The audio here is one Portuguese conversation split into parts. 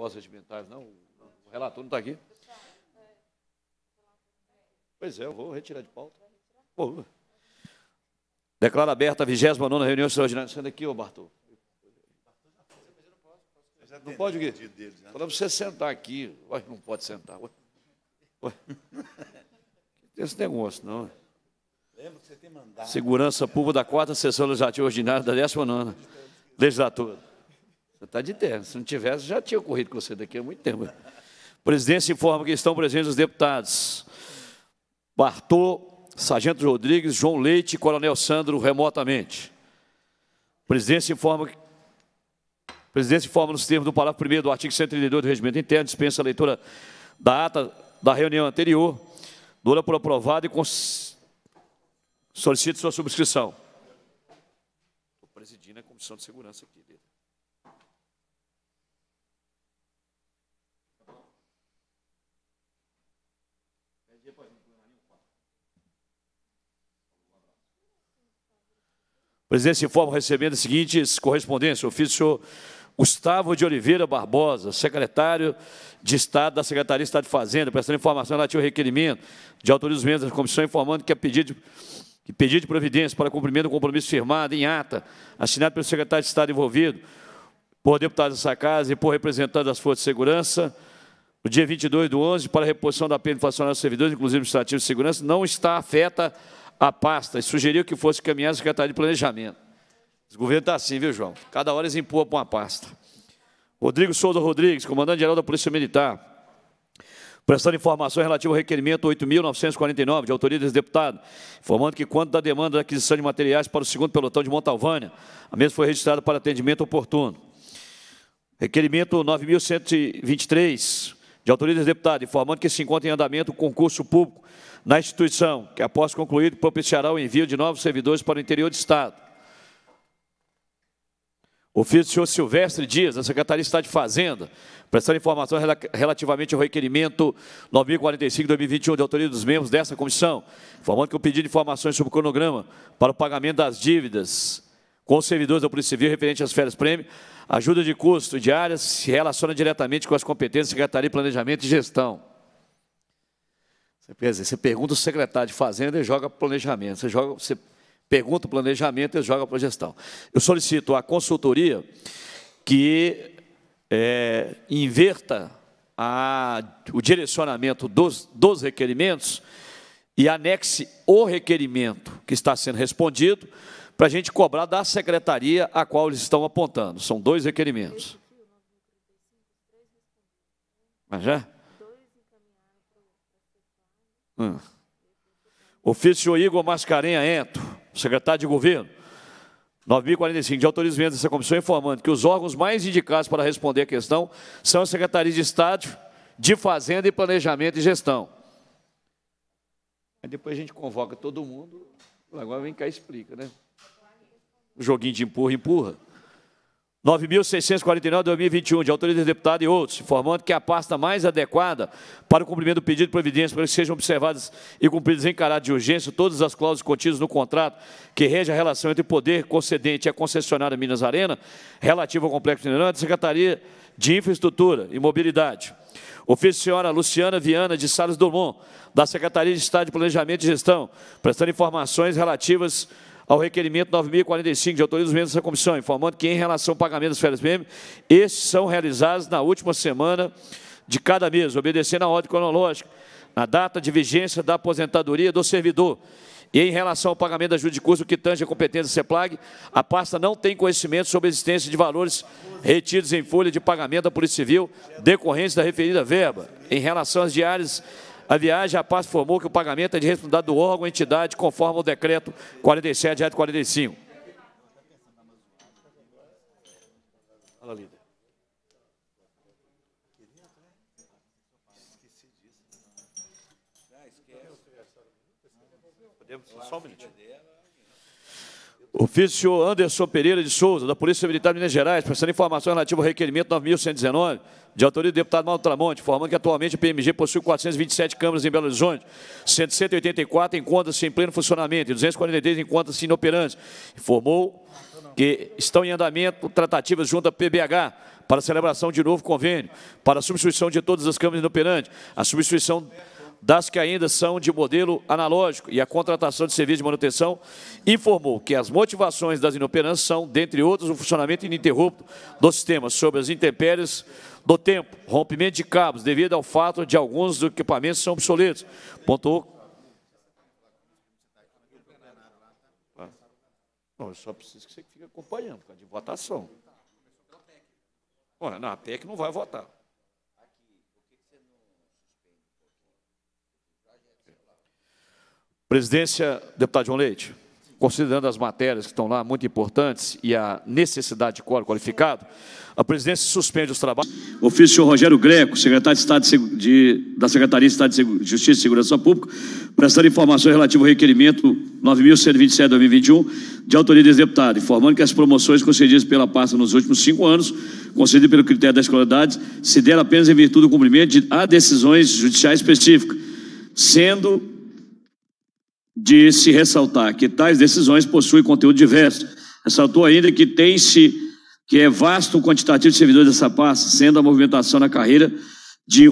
pós-regimentais, não? O relator não está aqui. Pois é, eu vou retirar de pauta. Pô. Declaro aberta a 29 reunião extraordinária. Sendo aqui, ô Bartô. Não pode, Gui? Para você sentar aqui. não pode sentar. Não Tem esse negócio, não. Segurança Pública da quarta sessão legislativa ordinária da 19 legislatura. Você está de terno. Se não tivesse, já tinha ocorrido com você daqui a muito tempo. Presidência informa que estão presentes os deputados Bartô, Sargento Rodrigues, João Leite e Coronel Sandro remotamente. Presidência informa que informa nos termos do parágrafo 1 do artigo 132 do Regimento Interno, dispensa a leitura da ata da reunião anterior, dura por aprovado e cons... solicito sua subscrição. Estou presidindo a Comissão de Segurança aqui. se informa recebendo as seguintes correspondências. Ofício Gustavo de Oliveira Barbosa, secretário de Estado da Secretaria de Estado de Fazenda, prestando informação relativo ao requerimento de autores membros da comissão, informando que a é pedido de, pedido de providência para cumprimento do compromisso firmado em ata, assinado pelo secretário de Estado envolvido, por deputados dessa casa e por representantes das forças de segurança, no dia 22 do 11, para a reposição da pena de dos servidores, inclusive administrativos de segurança, não está afeta a pasta e sugeriu que fosse caminhar a Secretaria de Planejamento. O governo está assim, viu, João? Cada hora eles empurram para uma pasta. Rodrigo Souza Rodrigues, comandante-geral da Polícia Militar, prestando informações relativas ao requerimento 8.949, de autoria desse deputado, informando que quanto da demanda da aquisição de materiais para o segundo pelotão de Montalvânia, a mesma foi registrada para atendimento oportuno. Requerimento 9.123, de autoriza deputado, informando que se encontra em andamento o concurso público na instituição, que após concluído propiciará o envio de novos servidores para o interior do Estado. Ofício do senhor Silvestre Dias, da Secretaria de Estado de Fazenda, prestando informação rel relativamente ao requerimento 9045-2021 de autoria dos membros dessa comissão, informando que o pedido de informações sobre o cronograma para o pagamento das dívidas com os servidores da Polícia Civil referente às férias prêmio Ajuda de custo diária se relaciona diretamente com as competências de Secretaria de Planejamento e Gestão. Quer dizer, você pergunta o secretário de Fazenda e joga planejamento. Você, joga, você pergunta o planejamento e joga para gestão. Eu solicito à consultoria que é, inverta a, o direcionamento dos, dos requerimentos e anexe o requerimento que está sendo respondido para a gente cobrar da secretaria a qual eles estão apontando. São dois requerimentos. Mas já? Hum. Ofício Igor Mascarenha Ento, secretário de Governo, 9.045, de autorizamento dessa comissão, informando que os órgãos mais indicados para responder a questão são a Secretaria de Estado de Fazenda e Planejamento e Gestão. Aí depois a gente convoca todo mundo Agora vem cá e explica, né? Joguinho de empurra, empurra. 9.649 2021, de autoridade deputada e outros, informando que a pasta mais adequada para o cumprimento do pedido de providência para que sejam observadas e cumpridas em caráter de urgência todas as cláusulas contidas no contrato que rege a relação entre o poder concedente e a concessionária Minas Arena, relativa ao complexo da Secretaria de Infraestrutura e Mobilidade. Ofício senhora Luciana Viana de Salles Dumont, da Secretaria de Estado de Planejamento e Gestão, prestando informações relativas ao requerimento 9045 de autoria dos membros dessa comissão, informando que, em relação ao pagamento das férias PM, estes são realizados na última semana de cada mês, obedecendo à ordem cronológica, na data de vigência da aposentadoria do servidor. E em relação ao pagamento da ajuda de custo que tange a competência da CEPLAG, a pasta não tem conhecimento sobre a existência de valores retidos em folha de pagamento da Polícia Civil decorrentes da referida verba. Em relação às diárias a viagem a Passo formou que o pagamento é de responsabilidade do órgão ou entidade, conforme o decreto 47, 45. Fala, líder. Ah, só um minutinho. Ofício Anderson Pereira de Souza, da Polícia Militar de Minas Gerais, prestando informações relativa ao requerimento 9119, de autoria do deputado Mauro Tramonte, informando que atualmente a PMG possui 427 câmaras em Belo Horizonte, 184 encontram-se em pleno funcionamento e 243 encontram-se inoperantes. Informou que estão em andamento tratativas junto à PBH para celebração de novo convênio, para a substituição de todas as câmaras inoperantes, a substituição das que ainda são de modelo analógico e a contratação de serviços de manutenção, informou que as motivações das inoperâncias são, dentre outros, o funcionamento ininterrupto do sistema sobre as intempéries do tempo, rompimento de cabos devido ao fato de alguns dos equipamentos são obsoletos, pontuou Não, eu só preciso que você fique acompanhando, de votação. Olha, não, a PEC não vai votar. Presidência, deputado João Leite, considerando as matérias que estão lá muito importantes e a necessidade de quórum qualificado, a presidência suspende os trabalhos. Ofício Rogério Greco, secretário de Estado de, de, da Secretaria de Estado de Justiça e Segurança Pública, prestando informações relativas ao requerimento 9.127-2021 de autoria desse deputado, informando que as promoções concedidas pela pasta nos últimos cinco anos, concedidas pelo critério da escolaridade, se deram apenas em virtude do cumprimento de a decisões judiciais específicas, sendo de se ressaltar que tais decisões possuem conteúdo diverso. Ressaltou ainda que tem-se que é vasto o quantitativo de servidores dessa pasta, sendo a movimentação na carreira de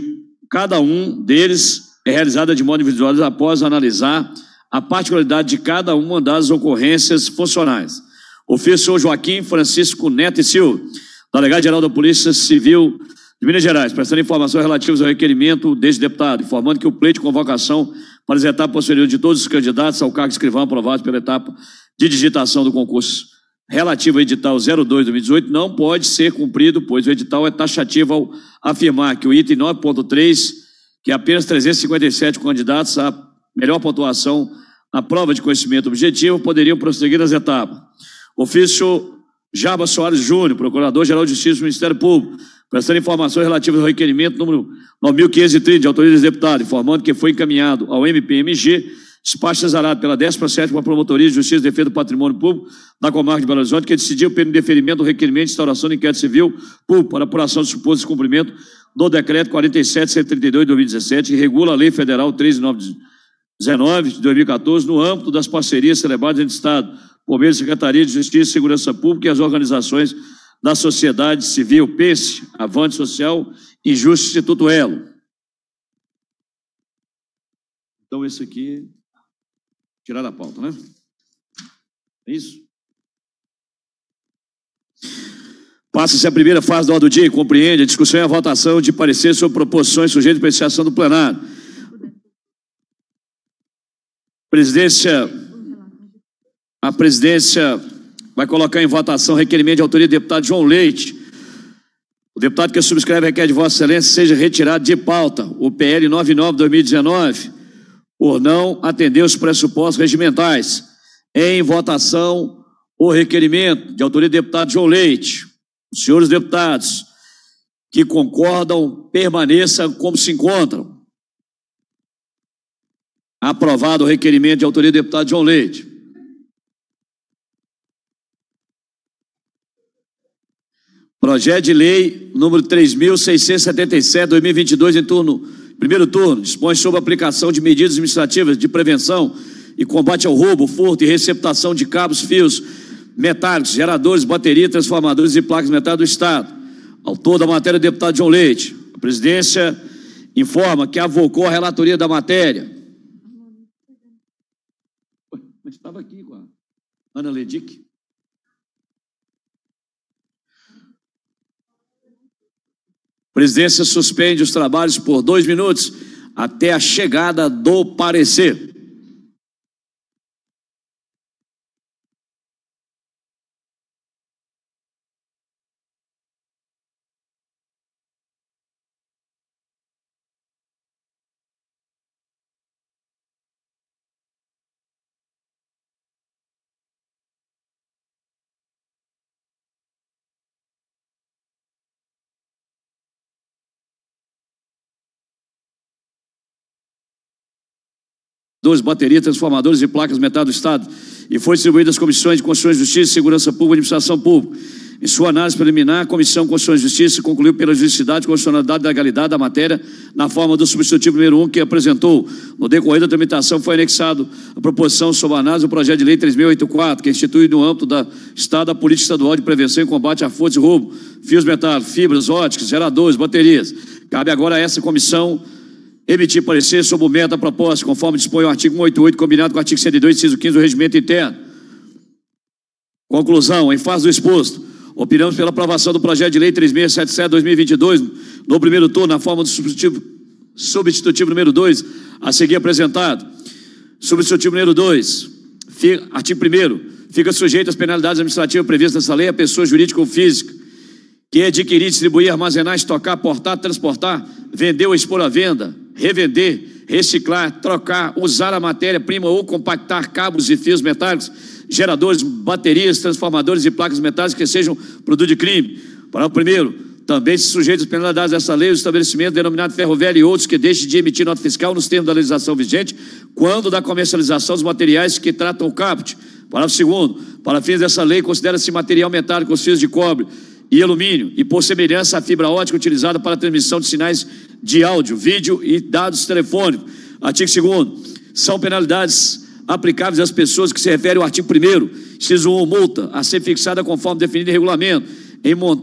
cada um deles é realizada de modo individual após analisar a particularidade de cada uma das ocorrências funcionais. Ofício Joaquim Francisco Neto e Silva, delegado-geral da Polícia Civil de Minas Gerais, prestando informações relativas ao requerimento deste deputado, informando que o pleito de convocação para as etapas posteriores de todos os candidatos ao cargo de escrivão aprovados pela etapa de digitação do concurso relativo ao edital 02-2018 não pode ser cumprido, pois o edital é taxativo ao afirmar que o item 9.3, que é apenas 357 candidatos à melhor pontuação na prova de conhecimento objetivo poderiam prosseguir nas etapas. Ofício Jaba Soares Júnior, Procurador-Geral de Justiça do Ministério Público, Prestando informações relativas ao requerimento número 9.530, de autoria do deputado, informando que foi encaminhado ao MPMG, despacho cesarado pela 17 Promotoria de Justiça e Defesa do Patrimônio Público da Comarca de Belo Horizonte, que decidiu pelo deferimento do requerimento de instauração de inquérito civil público para apuração de suposto descumprimento do Decreto 47132 de 2017, que regula a Lei Federal 3919 de 2014, no âmbito das parcerias celebradas entre Estado, por meio da Secretaria de Justiça e Segurança Pública e as organizações da Sociedade Civil PES, Avante Social e Justo Instituto Elo. Então, esse aqui, tirar da pauta, né? É isso? Passa-se a primeira fase da ordem do dia e compreende a discussão e a votação de parecer sobre proposições sujeitas à apreciação do plenário. Presidência, a presidência vai colocar em votação requerimento de autoria do deputado João Leite. O deputado que subscreve requer de Vossa Excelência seja retirado de pauta o PL 99-2019, por não atender os pressupostos regimentais. Em votação, o requerimento de autoria do deputado João Leite. Os senhores deputados que concordam, permaneçam como se encontram. Aprovado o requerimento de autoria do deputado João Leite. Projeto de lei número 3677 2022 em turno primeiro turno dispõe sobre a aplicação de medidas administrativas de prevenção e combate ao roubo, furto e receptação de cabos, fios metálicos, geradores, bateria, transformadores e placas metálicas do Estado. Autor da matéria, deputado João Leite. A presidência informa que avocou a relatoria da matéria. mas estava aqui com a Ana Ledic. presidência suspende os trabalhos por dois minutos até a chegada do parecer. capacitadores, baterias, transformadores e placas metade do Estado. E foi distribuída às comissões de Constituição e Justiça, Segurança Pública e Administração Pública. Em sua análise preliminar, a Comissão Constituição e Justiça concluiu pela juridicidade, constitucionalidade e legalidade da matéria na forma do substitutivo número 1 que apresentou. No decorrer da tramitação, foi anexado a proposição sob análise do projeto de lei 3.084, que é institui no âmbito da Estado a política estadual de prevenção e combate a furto e roubo, fios metálicos, fibras óticas, geradores, baterias. Cabe agora a essa comissão emitir parecer sobre o meta proposta, conforme dispõe o artigo 188, combinado com o artigo 102, inciso 15 do regimento interno. Conclusão, em fase do exposto, opinamos pela aprovação do projeto de lei 3677-2022, no primeiro turno, na forma do substitutivo, substitutivo número 2, a seguir apresentado. Substitutivo número 2, artigo 1 fica sujeito às penalidades administrativas previstas nessa lei a pessoa jurídica ou física que adquirir, distribuir, armazenar, estocar, portar, transportar, vender ou expor à venda, revender, reciclar, trocar, usar a matéria-prima ou compactar cabos e fios metálicos, geradores, baterias, transformadores e placas metálicas que sejam produto de crime. Parágrafo primeiro, também se sujeitos penalidades dessa lei, os estabelecimentos denominados ferroviário e outros que deixem de emitir nota fiscal nos termos da legislação vigente, quando da comercialização dos materiais que tratam o caput. Parágrafo 2 Para fins dessa lei, considera-se material metálico os fios de cobre, e alumínio e por semelhança à fibra ótica utilizada para transmissão de sinais de áudio, vídeo e dados telefônicos. Artigo 2 são penalidades aplicáveis às pessoas que se referem ao artigo 1 inciso 1 multa, a ser fixada conforme definido em regulamento, em, mont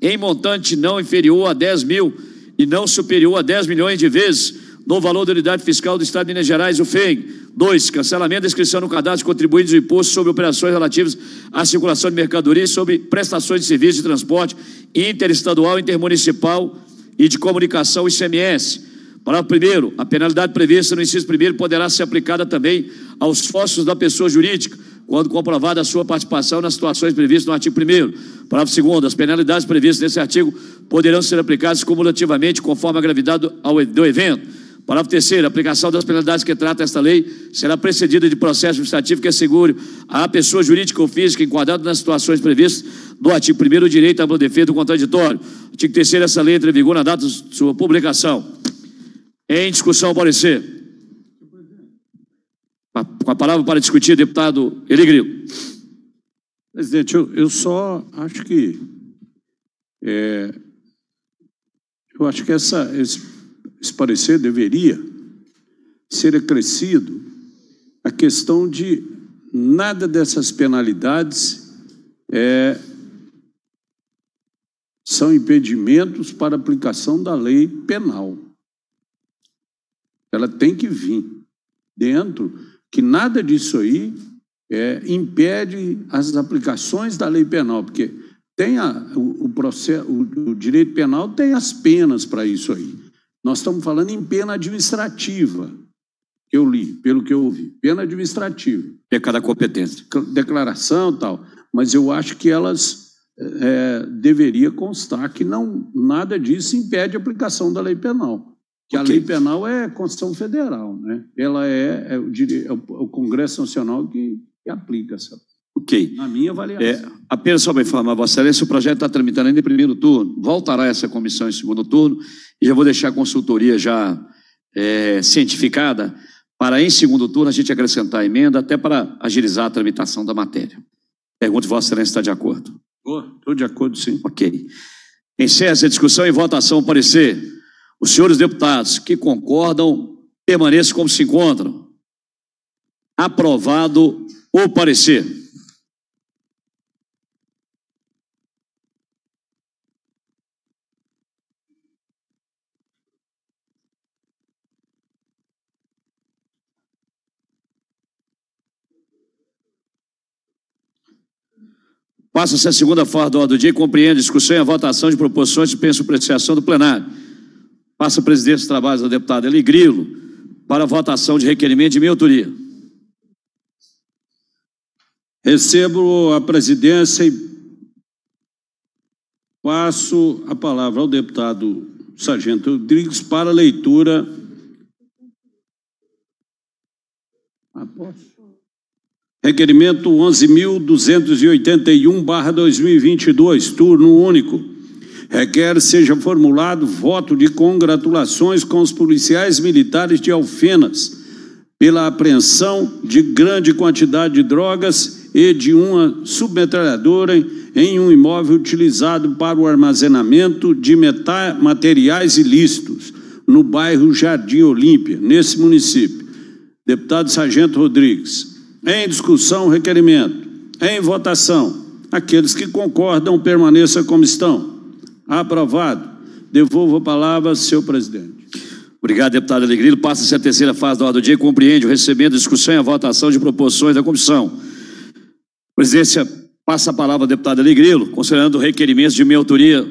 em montante não inferior a 10 mil e não superior a 10 milhões de vezes no valor da unidade fiscal do Estado de Minas Gerais, o FEM, 2. Cancelamento da inscrição no cadastro de contribuintes de imposto sobre operações relativas à circulação de mercadorias, sobre prestações de serviços de transporte interestadual, intermunicipal e de comunicação, ICMS. Parágrafo 1. A penalidade prevista no inciso 1 poderá ser aplicada também aos fósseis da pessoa jurídica, quando comprovada a sua participação nas situações previstas no artigo 1. Parágrafo 2. As penalidades previstas nesse artigo poderão ser aplicadas cumulativamente conforme a gravidade do evento. Parágrafo terceiro, a aplicação das penalidades que trata esta lei será precedida de processo administrativo que assegure à pessoa jurídica ou física enquadrada nas situações previstas no artigo 1 o direito à boa defesa do contraditório. Artigo 3 essa lei entra em vigor na data de sua publicação. Em discussão, parecer. Com a palavra para discutir, deputado Eligrilo. Presidente, eu, eu só acho que... É, eu acho que essa, esse esse parecer deveria ser acrescido a questão de nada dessas penalidades é, são impedimentos para aplicação da lei penal. Ela tem que vir dentro que nada disso aí é, impede as aplicações da lei penal, porque tem a, o, o, processo, o, o direito penal tem as penas para isso aí. Nós estamos falando em pena administrativa. Eu li, pelo que eu ouvi, pena administrativa. Pecada competência. Declaração tal. Mas eu acho que elas é, deveria constar que não nada disso impede a aplicação da lei penal. Que okay. a lei penal é a Constituição Federal, né? Ela é, é, é, o, é o Congresso Nacional que, que aplica essa Ok. Na minha avaliação. É, apenas só para informar, Vossa Excelência, o projeto está tramitando ainda em primeiro turno, voltará essa comissão em segundo turno, e já vou deixar a consultoria já é, cientificada para, em segundo turno, a gente acrescentar a emenda, até para agilizar a tramitação da matéria. Pergunto, Vossa Excelência, está de acordo? Estou de acordo, sim. Ok. encerra a discussão e votação parecer. Os senhores deputados que concordam, permaneçam como se encontram. Aprovado o parecer. Passa-se a segunda fase do ordem do dia e compreende a discussão e a votação de proposições de penso apreciação do plenário. Passa a presidência dos trabalhos da deputada Eli Grilo para a votação de requerimento de minha autoria. Recebo a presidência e passo a palavra ao deputado Sargento Rodrigues para a leitura. Aposto. Ah, Requerimento 11.281-2022, turno único. Requer seja formulado voto de congratulações com os policiais militares de Alfenas pela apreensão de grande quantidade de drogas e de uma submetralhadora em um imóvel utilizado para o armazenamento de materiais ilícitos no bairro Jardim Olímpia, nesse município. Deputado Sargento Rodrigues. Em discussão, o requerimento. Em votação. Aqueles que concordam, permaneçam como estão. Aprovado. Devolvo a palavra ao senhor presidente. Obrigado, deputado Alegrilo. Passa-se a terceira fase da ordem do dia e compreende o recebimento, discussão e a votação de proposições da comissão. Presidência, passa a palavra ao deputado Alegrilo, considerando o requerimento de minha autoria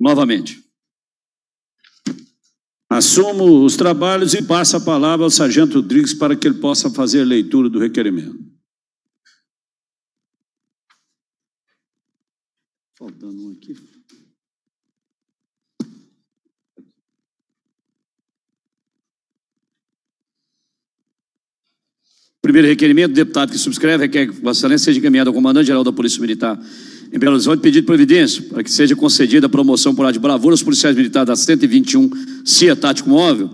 novamente. Assumo os trabalhos e passo a palavra ao Sargento Rodrigues para que ele possa fazer a leitura do requerimento. Faltando um aqui. Primeiro requerimento, deputado que subscreve, requer que Vossa Excelência seja encaminhado ao Comandante-Geral da Polícia Militar em Belo Horizonte pedido providência para que seja concedida a promoção por ar de bravura aos policiais militares da 121 CIA Tático Móvel,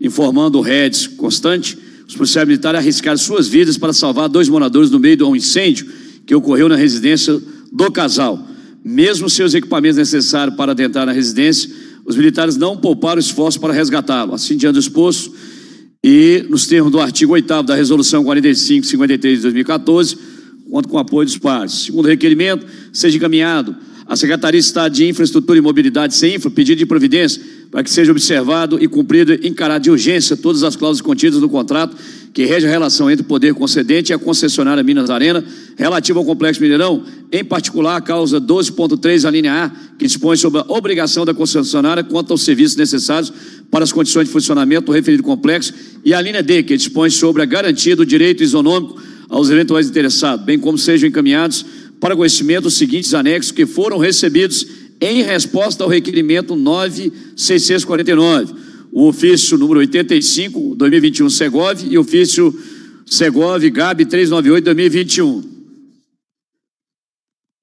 informando o REDS constante, os policiais militares arriscaram suas vidas para salvar dois moradores no meio de um incêndio que ocorreu na residência do casal. Mesmo seus equipamentos necessários para adentrar na residência, os militares não pouparam esforço para resgatá-lo. Assim, diante do exposto, e nos termos do artigo 8 da Resolução 4553 de 2014, conta com o apoio dos pares. Segundo requerimento, seja encaminhado à Secretaria de Estado de Infraestrutura e Mobilidade, infra pedido de providência para que seja observado e cumprido em caráter de urgência todas as cláusulas contidas no contrato que rege a relação entre o poder concedente e a concessionária Minas Arena, relativa ao Complexo Mineirão, em particular a causa 12.3, a linha A, que dispõe sobre a obrigação da concessionária quanto aos serviços necessários para as condições de funcionamento do referido complexo, e a linha D, que dispõe sobre a garantia do direito isonômico aos eventuais interessados, bem como sejam encaminhados para conhecimento os seguintes anexos que foram recebidos em resposta ao requerimento 9649, o ofício número 85, 2021, Segov, e ofício Segov, GAB 398, 2021.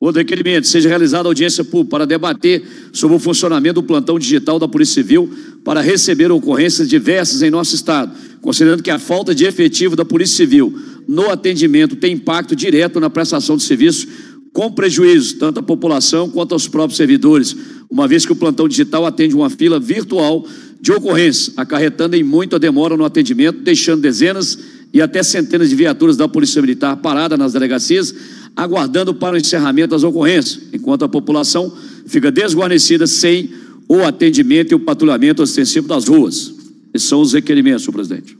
Outro requerimento: seja realizada audiência pública para debater sobre o funcionamento do plantão digital da Polícia Civil para receber ocorrências diversas em nosso Estado, considerando que a falta de efetivo da Polícia Civil no atendimento tem impacto direto na prestação de serviço, com prejuízo tanto à população quanto aos próprios servidores, uma vez que o plantão digital atende uma fila virtual de ocorrências, acarretando em muito a demora no atendimento, deixando dezenas de e até centenas de viaturas da Polícia Militar paradas nas delegacias, aguardando para o encerramento das ocorrências, enquanto a população fica desguarnecida sem o atendimento e o patrulhamento ostensivo das ruas. Esses são os requerimentos, senhor presidente.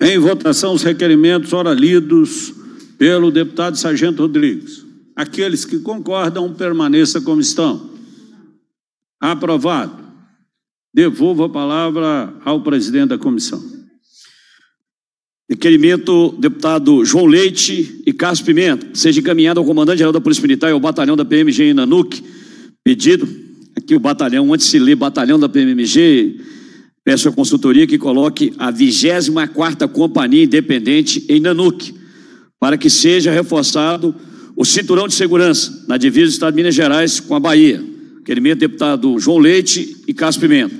Em votação, os requerimentos ora lidos pelo deputado Sargento Rodrigues. Aqueles que concordam, permaneça como estão. Aprovado. Devolvo a palavra ao presidente da comissão. Requerimento, deputado João Leite e Carlos Pimenta, seja encaminhado ao comandante-geral da Polícia Militar e ao batalhão da PMG em Nanuque. Pedido, aqui o batalhão, antes de se ler batalhão da PMG, peço à consultoria que coloque a 24ª Companhia Independente em Nanuque, para que seja reforçado o cinturão de segurança na divisa do Estado de Minas Gerais com a Bahia. Requerimento, deputado João Leite e Carlos Pimenta.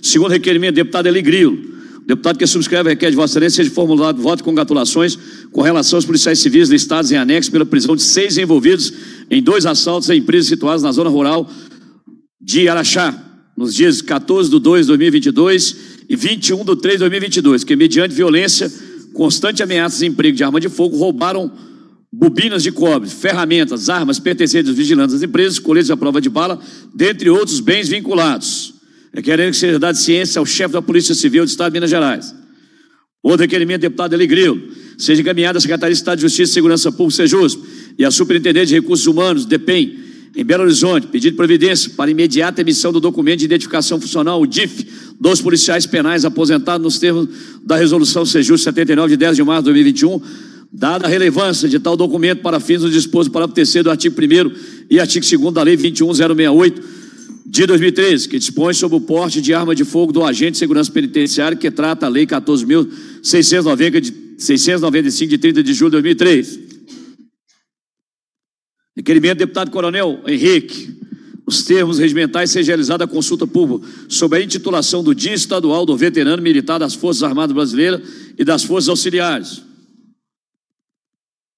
Segundo requerimento, deputado Eli Grilo o deputado que subscreve requer de Vossa Excelência seja formulado voto com congratulações com relação aos policiais civis listados em anexo pela prisão de seis envolvidos em dois assaltos a empresas situadas na zona rural de Araxá, nos dias 14 de 2 de 2022 e 21 de 3 de 2022, que, mediante violência, constante ameaças de emprego de arma de fogo, roubaram bobinas de cobre, ferramentas, armas pertencentes aos vigilantes das empresas, coletes à prova de bala, dentre outros bens vinculados requerendo que seja dado ciência ao chefe da Polícia Civil do Estado de Minas Gerais. Outro requerimento, deputado Eli seja encaminhado à Secretaria de Estado de Justiça e Segurança Pública, SEJUSP, e à Superintendente de Recursos Humanos, DEPEN, em Belo Horizonte, pedido providência para imediata emissão do documento de identificação funcional, o DIF, dos policiais penais aposentados nos termos da Resolução Sejus 79 de 10 de março de 2021, dada a relevância de tal documento para fins do disposto para o do artigo 1 e artigo 2 da Lei 21068, de 2013, que dispõe sobre o porte de arma de fogo do agente de segurança penitenciária, que trata a Lei 14.695, de 30 de julho de 2003. Requerimento do deputado Coronel Henrique. Os termos regimentais seja realizada a consulta pública sobre a intitulação do Dia Estadual do Veterano Militar das Forças Armadas Brasileiras e das Forças Auxiliares.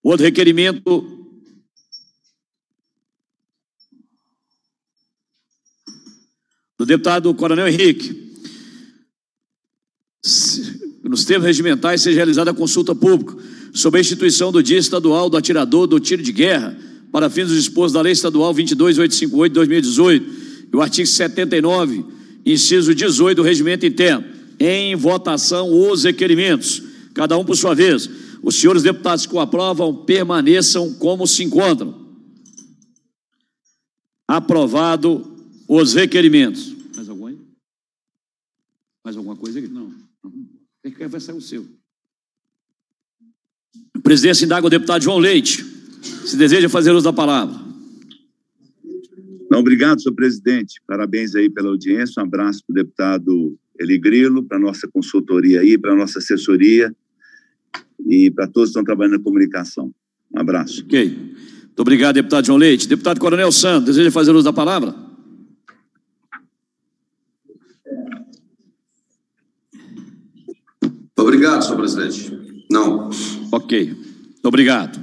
Outro requerimento do deputado Coronel Henrique. Nos termos regimentais, seja realizada a consulta pública sobre a instituição do Dia Estadual do Atirador do Tiro de Guerra, para fins dos expostos da Lei Estadual 22858 de 2018 e o artigo 79, inciso 18 do Regimento Interno. Em votação, os requerimentos, cada um por sua vez. Os senhores deputados que o aprovam permaneçam como se encontram. Aprovado os requerimentos. Mais algum aí? Mais alguma coisa aqui? Não. É que vai sair o seu. presidência indaga o deputado João Leite. Se deseja fazer uso da palavra. Não, obrigado, senhor presidente. Parabéns aí pela audiência. Um abraço para o deputado Eli Grilo, para a nossa consultoria aí, para a nossa assessoria e para todos que estão trabalhando na comunicação. Um abraço. Ok. Muito obrigado, deputado João Leite. Deputado Coronel Santos, deseja fazer uso da palavra? obrigado, senhor presidente. Não. Ok. Obrigado.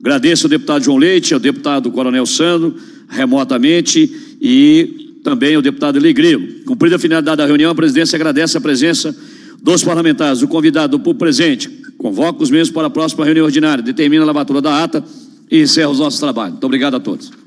Agradeço ao deputado João Leite, ao deputado Coronel Sandro, remotamente, e também ao deputado Eligrilo. Cumprida a finalidade da reunião, a presidência agradece a presença dos parlamentares, o convidado por presente. Convoca os mesmos para a próxima reunião ordinária, determina a lavatura da ata e encerra os nossos trabalhos. Muito obrigado a todos.